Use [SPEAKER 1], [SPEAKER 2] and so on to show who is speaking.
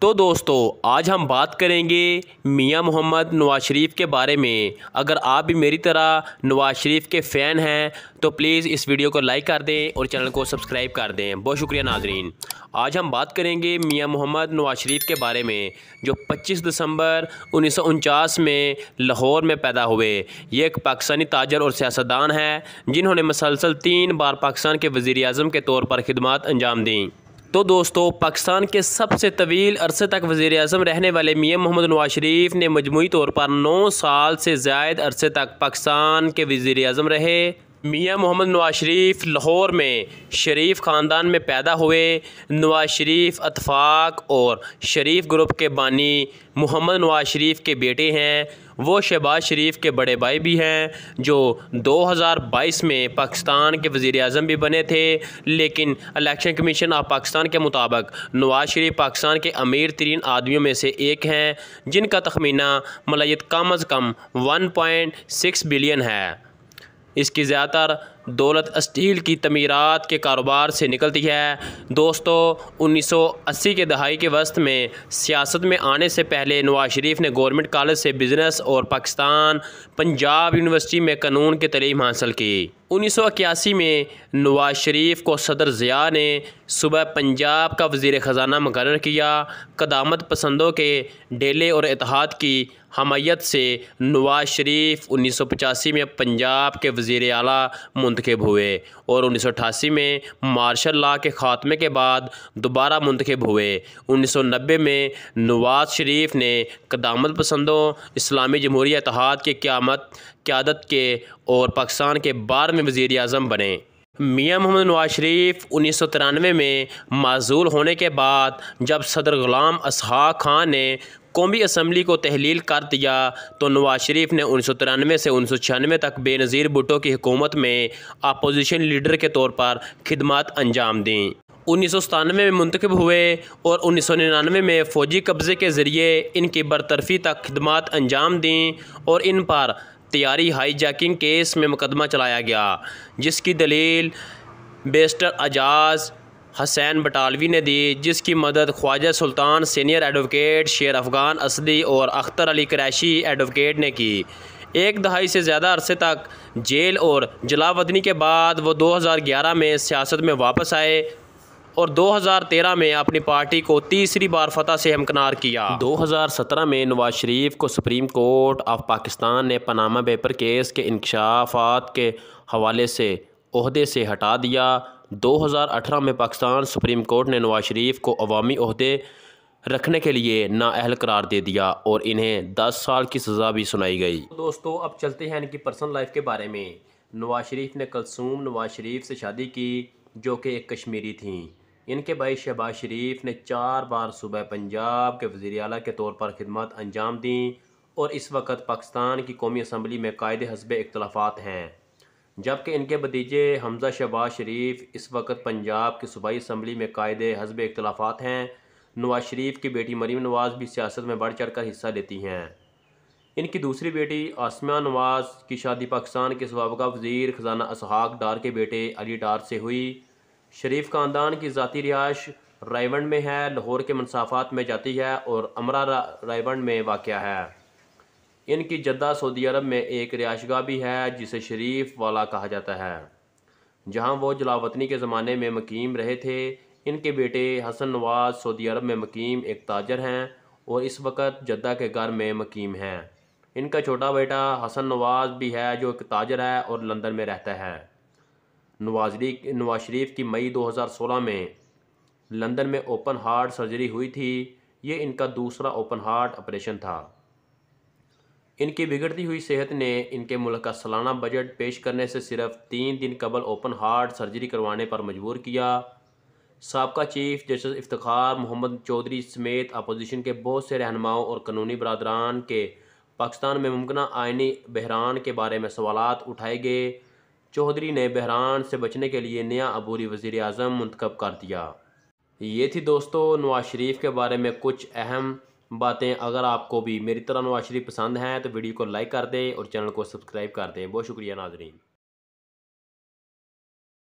[SPEAKER 1] तो दोस्तों आज हम बात करेंगे मियां मोहम्मद नवाज शरीफ के बारे में अगर आप भी मेरी तरह नवाज शरीफ के फ़ैन हैं तो प्लीज़ इस वीडियो को लाइक कर दें और चैनल को सब्सक्राइब कर दें बहुत शुक्रिया नाजरीन आज हम बात करेंगे मियां मोहम्मद नवाज शरीफ के बारे में जो 25 दिसंबर उन्नीस में लाहौर में पैदा हुए ये एक पाकिस्तानी ताजर और सियासतदान हैं जिन्होंने मसलसल तीन बार पाकिस्तान के वज़ी अजम के तौर पर खदमात अंजाम दी तो दोस्तों पाकिस्तान के सबसे तवील अरसे तक वजीर अजम रहने वाले मियाँ मोहम्मद नवाज शरीफ ने मजमू तौर पर नौ साल से ज़ायद अरसे तक पाकिस्तान के वजीर अजम रहे मियाँ मोहम्मद नवाज शरीफ लाहौर में शरीफ ख़ानदान में पैदा हुए नवाज शरीफ अतफाक़ और शरीफ ग्रुप के बानी मोहम्मद नवाज शरीफ के बेटे हैं वो शहबाज शरीफ के बड़े भाई भी हैं जो 2022 में पाकिस्तान के वज़ी अजम भी बने थे लेकिन इलेक्शन कमीशन ऑफ पाकिस्तान के मुताबिक नवाज शरीफ पाकिस्तान के अमीर तरीन आदमियों में से एक हैं जिनका तखमीना मलयत कम अज़ कम सिक्स बिलियन है इसकी ज़्यादातर दौलत स्टील की तमीरत के कारोबार से निकलती है दोस्तों 1980 के दहाई के वस्त में सियासत में आने से पहले नवाज शरीफ ने गवर्नमेंट कॉलेज से बिजनेस और पाकिस्तान पंजाब यूनिवर्सिटी में कानून की तलीम हासिल की उन्नीस में नवाज शरीफ को सदर ज़िया ने सुबह पंजाब का वजीर ख़जाना मुकर किया कदामत पसंदों के डेले और इतिहाद की हमायत से नवाज शरीफ उन्नीस में पंजाब के वज़ी अला मुंत मुंतखब हुए और उन्नीस में मार्शल ला के ख़ात्मे के बाद दोबारा मुंतखब हुए उन्नीस में नवाज शरीफ ने कदामत पसंदों इस्लामी जमहूरी इतिहाद के क़्यामत क्यादत के और पाकिस्तान के बारहवें वजीर अजम बने मियाँ मोहम्मद नवाज शरीफ उन्नीस सौ तिरानवे में माजूल होने के बाद जब सदर ग़ुलाम असहा खान ने कौमी असम्बली को तहलील कर दिया तो नवाज शरीफ ने उन्नीस सौ तिरानवे से उन्नीस सौ छियानवे तक बेनज़ीर भुटो की हुकूमत में अपोजिशन लीडर के तौर पर खिदमत अंजाम दी उन्नीस सौ सतानवे में मुंतखब हुए और उन्नीस सौ निन्यानवे में फ़ौजी कब्ज़े के ज़रिए इनकी बरतरफ़ी तक खदमात अंजाम दी और इन पर तैयारी हाई जैकिंग केस में मुकदमा चलाया गया जिसकी दलील बेस्टर एजाज़ हसैन बटालवी ने दी जिसकी मदद ख्वाजा सुल्तान सीनियर एडवोकेट शेर अफगान असदी और अख्तर अली क्रैशी एडवोकेट ने की एक दहाई से ज़्यादा अरसे तक जेल और जलावतनी के बाद वो 2011 में सियासत में वापस आए और 2013 में अपनी पार्टी को तीसरी बार फतह से हमकनार किया 2017 में नवाज शरीफ को सुप्रीम कोर्ट ऑफ पाकिस्तान ने पनामा पेपर केस के इंकशाफात के हवाले से अहदे से हटा दिया 2018 में पाकिस्तान सुप्रीम कोर्ट ने नवाज शरीफ को अवामी अहदे रखने के लिए नाअहल करार दे दिया और इन्हें 10 साल की सज़ा भी सुनाई गई तो दोस्तों अब चलते हैं इनकी पर्सनल लाइफ के बारे में नवाज शरीफ ने कलसूम नवाज शरीफ से शादी की जो कि एक कश्मीरी थी इनके भाई शहबाज शरीफ ने चार बार सुबह पंजाब के वजीर अला के तौर पर खिदमत अंजाम दी और इस वक्त पाकिस्तान की कौमी असम्बली में कायद हसब इख्तलाफात हैं जबकि इनके भतीजे हमजा शहबाज शरीफ इस वक्त पंजाब की सूबाई इसम्बली में कायद हजब इख्तलाफात हैं नवाज शरीफ की बेटी मरीम नवाज़ भी सियासत में बढ़ चढ़ कर हिस्सा लेती हैं इनकी दूसरी बेटी आसमिया नवाज़ की शादी पाकिस्तान के सबका वजीर ख़जाना इसहाक डार के बेटे अली डार से हुई शरीफ खानदान की ज़ाती रिहाइश रायवंड में है लाहौर के मनसाफात में जाती है और अमरा रायवंड में वाक़ है इनकी जद्दा सऊदी अरब में एक रिहाशगा भी है जिसे शरीफ वाला कहा जाता है जहां वो जलावतनी के ज़माने में मकीम रहे थे इनके बेटे हसन नवाज सऊदी अरब में मकीम एक ताजर हैं और इस वक्त जद्दा के घर में मकीम हैं इनका छोटा बेटा हसन नवाज भी है जो एक ताजर है और लंदन में रहता है नवाज नवाज शरीफ की मई 2016 में लंदन में ओपन हार्ट सर्जरी हुई थी ये इनका दूसरा ओपन हार्ट ऑपरेशन था इनकी बिगड़ती हुई सेहत ने इनके मुल्क का सालाना बजट पेश करने से सिर्फ तीन दिन कबल ओपन हार्ट सर्जरी करवाने पर मजबूर किया सबका चीफ जस्टिस इफ्तार मोहम्मद चौधरी समेत अपोजिशन के बहुत से रहनुमाओं और कानूनी बरदरान के पाकिस्तान में मुमकिन आइनी बहरान के बारे में सवाल उठाए गए चौधरी ने बहरान से बचने के लिए नया अबूरी वजीर अजम मंतखब कर दिया ये थी दोस्तों नवाज शरीफ के बारे में कुछ अहम बातें अगर आपको भी मेरी तरह शरीफ पसंद हैं तो वीडियो को लाइक कर दें और चैनल को सब्सक्राइब कर दें बहुत शुक्रिया नाजरीन